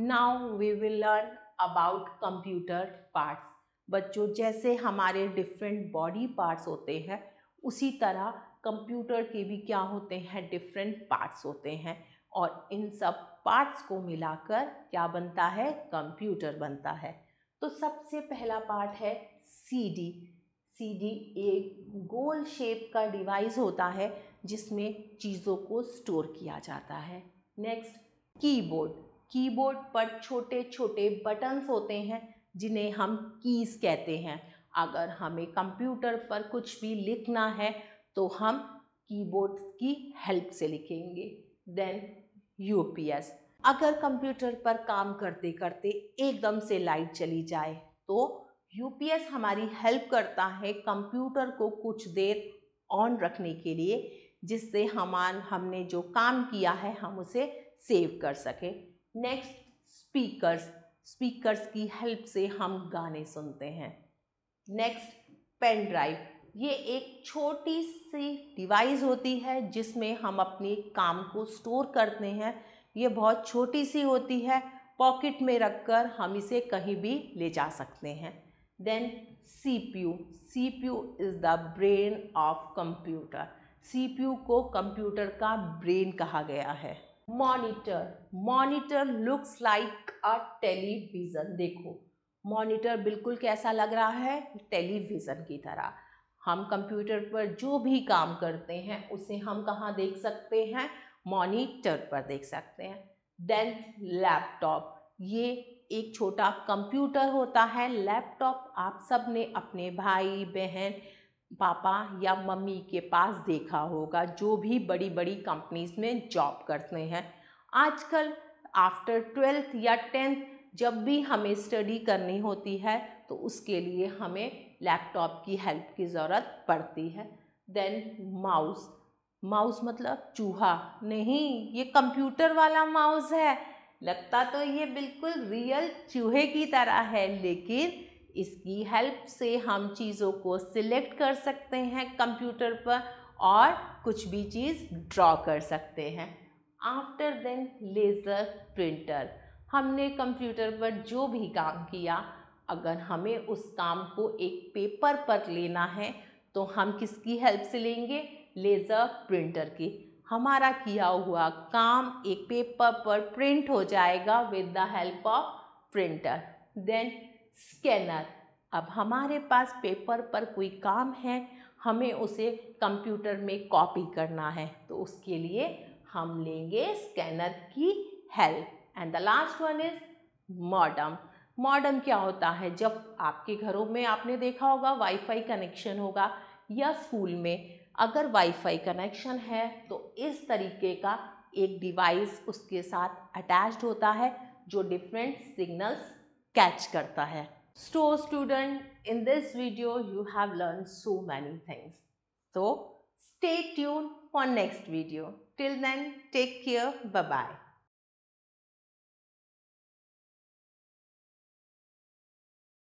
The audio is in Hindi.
now we will learn about computer parts बच्चों जैसे हमारे डिफरेंट बॉडी पार्ट्स होते हैं उसी तरह कंप्यूटर के भी क्या होते हैं डिफरेंट पार्ट्स होते हैं और इन सब पार्ट्स को मिलाकर क्या बनता है कंप्यूटर बनता है तो सबसे पहला पार्ट है सी डी सी डी एक गोल शेप का डिवाइस होता है जिसमें चीज़ों को स्टोर किया जाता है नेक्स्ट कीबोर्ड कीबोर्ड पर छोटे छोटे बटन्स होते हैं जिन्हें हम कीज़ कहते हैं अगर हमें कंप्यूटर पर कुछ भी लिखना है तो हम कीबोर्ड की हेल्प से लिखेंगे देन यू अगर कंप्यूटर पर काम करते करते एकदम से लाइट चली जाए तो यू हमारी हेल्प करता है कंप्यूटर को कुछ देर ऑन रखने के लिए जिससे हम हमने जो काम किया है हम उसे सेव कर सकें नेक्स्ट स्पीकर्स स्पीकर्स की हेल्प से हम गाने सुनते हैं नेक्स्ट पेन ड्राइव ये एक छोटी सी डिवाइस होती है जिसमें हम अपने काम को स्टोर करते हैं ये बहुत छोटी सी होती है पॉकेट में रखकर हम इसे कहीं भी ले जा सकते हैं then C P U C P U is the brain of computer C P U को कंप्यूटर का ब्रेन कहा गया है monitor monitor looks like a television देखो मॉनिटर बिल्कुल कैसा लग रहा है टेलीविज़न की तरह हम कंप्यूटर पर जो भी काम करते हैं उसे हम कहाँ देख सकते हैं मॉनिटर पर देख सकते हैं देन लैपटॉप ये एक छोटा कंप्यूटर होता है लैपटॉप आप सब ने अपने भाई बहन पापा या मम्मी के पास देखा होगा जो भी बड़ी बड़ी कंपनीज में जॉब करते हैं आजकल आफ्टर ट्वेल्थ या टेंथ जब भी हमें स्टडी करनी होती है तो उसके लिए हमें लैपटॉप की हेल्प की ज़रूरत पड़ती है देन माउस माउस मतलब चूहा नहीं ये कंप्यूटर वाला माउस है लगता तो ये बिल्कुल रियल चूहे की तरह है लेकिन इसकी हेल्प से हम चीज़ों को सिलेक्ट कर सकते हैं कंप्यूटर पर और कुछ भी चीज़ ड्रॉ कर सकते हैं आफ्टर देन लेज़र प्रिंटर हमने कंप्यूटर पर जो भी काम किया अगर हमें उस काम को एक पेपर पर लेना है तो हम किसकी हेल्प से लेंगे लेज़र प्रिंटर की हमारा किया हुआ काम एक पेपर पर प्रिंट हो जाएगा with the help of printer then scanner अब हमारे पास पेपर पर कोई काम है हमें उसे कंप्यूटर में कॉपी करना है तो उसके लिए हम लेंगे स्कैनर की help and the last one is modem modem क्या होता है जब आपके घरों में आपने देखा होगा वाईफाई कनेक्शन होगा या स्कूल में अगर वाईफाई कनेक्शन है तो इस तरीके का एक डिवाइस उसके साथ अटैच्ड होता है जो डिफरेंट सिग्नल्स कैच करता है so student in this video you have learn so many things तो stay tune for next video till then take care bye